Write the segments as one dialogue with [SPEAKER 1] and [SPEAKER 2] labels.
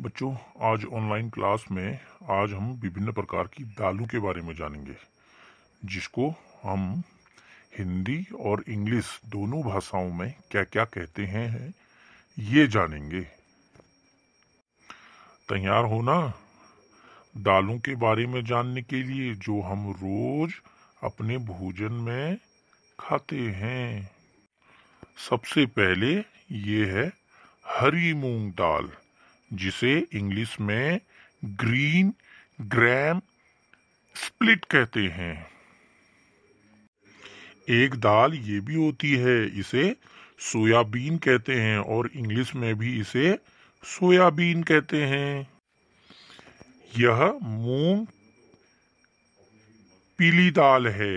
[SPEAKER 1] बच्चों आज online class में आज हम विभिन्न प्रकार की दालों के बारे में जानेंगे जिसको हम हिंदी और इंग्लिश दोनों भाषाओं में क्या क्या कहते हैं है, ये जानेंगे तैयार होना दालों के बारे में जानने के लिए जो हम रोज अपने भोजन में खाते हैं सबसे पहले ये है हरी मूंग दाल जिसे इंग्लिश में ग्रीन ग्रैम स्प्लिट कहते हैं एक दाल ये भी होती है इसे सोयाबीन कहते हैं और इंग्लिश में भी इसे सोयाबीन कहते हैं यह मूंग पीली दाल है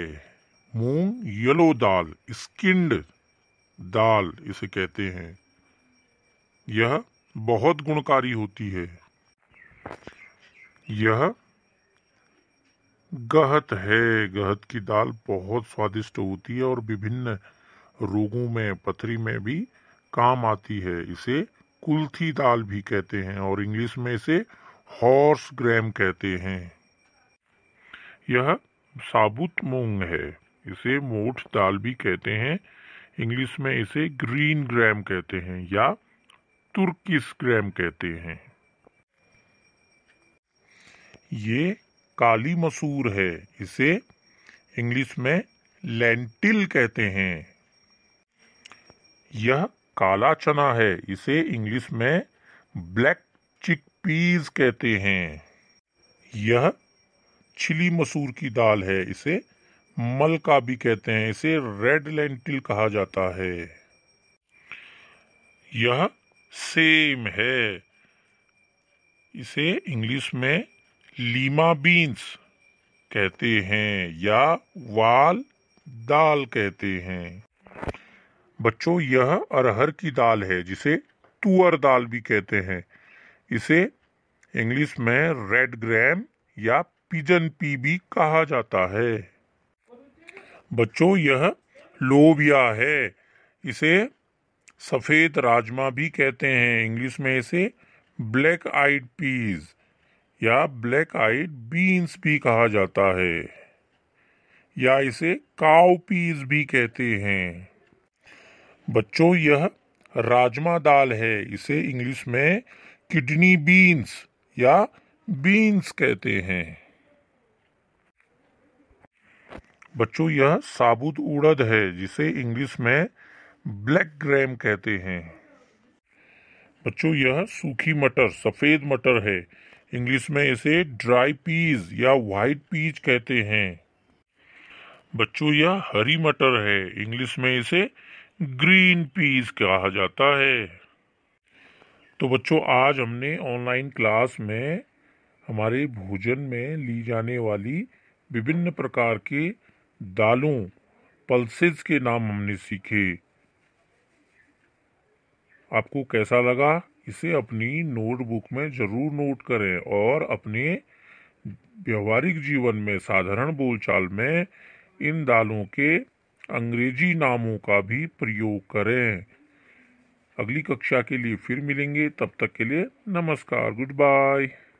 [SPEAKER 1] मूंग येलो दाल स्किंड दाल इसे कहते हैं यह बहुत गुणकारी होती है यह गहत है गहत की दाल बहुत स्वादिष्ट होती है और विभिन्न रोगों में पथरी में भी काम आती है इसे कुल्थी दाल भी कहते हैं और इंग्लिश में इसे हॉर्स ग्रैम कहते हैं यह साबुत मूंग है इसे मोठ दाल भी कहते हैं इंग्लिश में इसे ग्रीन ग्रैम कहते हैं या तुर्की स्क्रैम कहते हैं ये काली मसूर है इसे इंग्लिश में लेंटिल कहते हैं यह काला चना है इसे इंग्लिश में ब्लैक चिक पीज कहते हैं यह छिली मसूर की दाल है इसे मलका भी कहते हैं इसे रेड लेंटिल कहा जाता है यह सेम है इसे इंग्लिश में लीमा बीन्स कहते हैं या वाल दाल कहते हैं बच्चों यह अरहर की दाल है जिसे तुअर दाल भी कहते हैं इसे इंग्लिश में रेड ग्रैम या पिजन पी भी कहा जाता है बच्चों यह लोबिया है इसे सफ़ेद राजमा भी कहते हैं इंग्लिश में इसे ब्लैक आइड पीज़ या ब्लैक आइड बीन्स भी कहा जाता है या इसे काउ पीज भी कहते हैं बच्चों यह राजमा दाल है इसे इंग्लिश में किडनी बीन्स या बीन्स कहते हैं बच्चों यह साबुत उड़द है जिसे इंग्लिश में ब्लैक ग्रैम कहते हैं बच्चों यह सूखी मटर सफ़ेद मटर है इंग्लिश में इसे ड्राई पीज या वाइट पीज कहते हैं बच्चों यह हरी मटर है इंग्लिश में इसे ग्रीन पीज कहा जाता है तो बच्चों आज हमने ऑनलाइन क्लास में हमारे भोजन में ली जाने वाली विभिन्न प्रकार के दालों पल्सेस के नाम हमने सीखे आपको कैसा लगा इसे अपनी नोटबुक में जरूर नोट करें और अपने व्यवहारिक जीवन में साधारण बोलचाल में इन दालों के अंग्रेजी नामों का भी प्रयोग करें अगली कक्षा के लिए फिर मिलेंगे तब तक के लिए नमस्कार गुड बाय